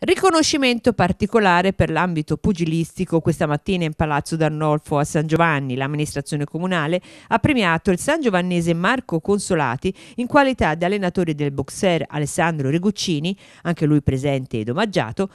Riconoscimento particolare per l'ambito pugilistico questa mattina in Palazzo d'Arnolfo a San Giovanni. L'amministrazione comunale ha premiato il san giovannese Marco Consolati in qualità di allenatore del boxer Alessandro Riguccini, anche lui presente ed omaggiato,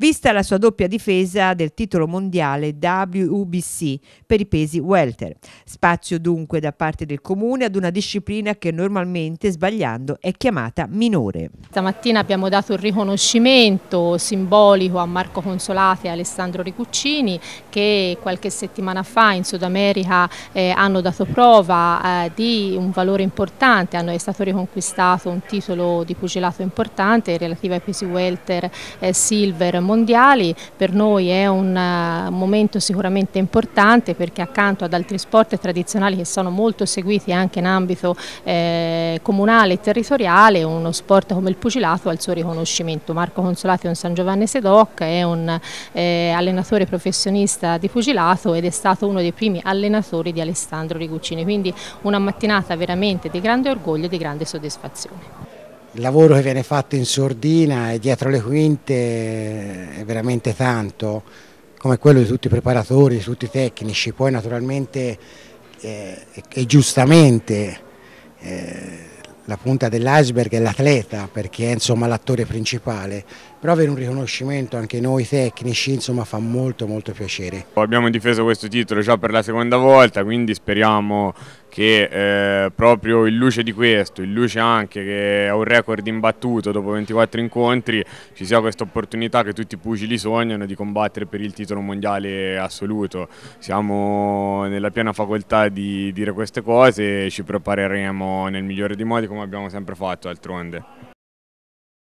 vista la sua doppia difesa del titolo mondiale WBC per i pesi welter. Spazio dunque da parte del comune ad una disciplina che normalmente, sbagliando, è chiamata minore. Stamattina abbiamo dato il riconoscimento simbolico a Marco Consolati e Alessandro Ricuccini che qualche settimana fa in Sud America eh, hanno dato prova eh, di un valore importante, hanno, è stato riconquistato un titolo di pugilato importante relativo ai pesi welter, eh, silver, mondiali, per noi è un eh, momento sicuramente importante perché accanto ad altri sport tradizionali che sono molto seguiti anche in ambito eh, comunale e territoriale, uno sport come il pugilato ha il suo riconoscimento. Marco Consolati è un San Giovanni Sedoc, è un eh, allenatore professionista di pugilato ed è stato uno dei primi allenatori di Alessandro Riguccini, quindi una mattinata veramente di grande orgoglio e di grande soddisfazione il lavoro che viene fatto in sordina e dietro le quinte è veramente tanto, come quello di tutti i preparatori, di tutti i tecnici, poi naturalmente eh, e giustamente eh, la punta dell'iceberg è l'atleta perché è l'attore principale, però avere un riconoscimento anche noi tecnici insomma, fa molto molto piacere. Abbiamo difeso questo titolo già per la seconda volta quindi speriamo che eh, proprio in luce di questo, in luce anche che è un record imbattuto dopo 24 incontri, ci sia questa opportunità che tutti i pugili sognano di combattere per il titolo mondiale assoluto. Siamo nella piena facoltà di dire queste cose e ci prepareremo nel migliore dei modi come abbiamo sempre fatto altrove.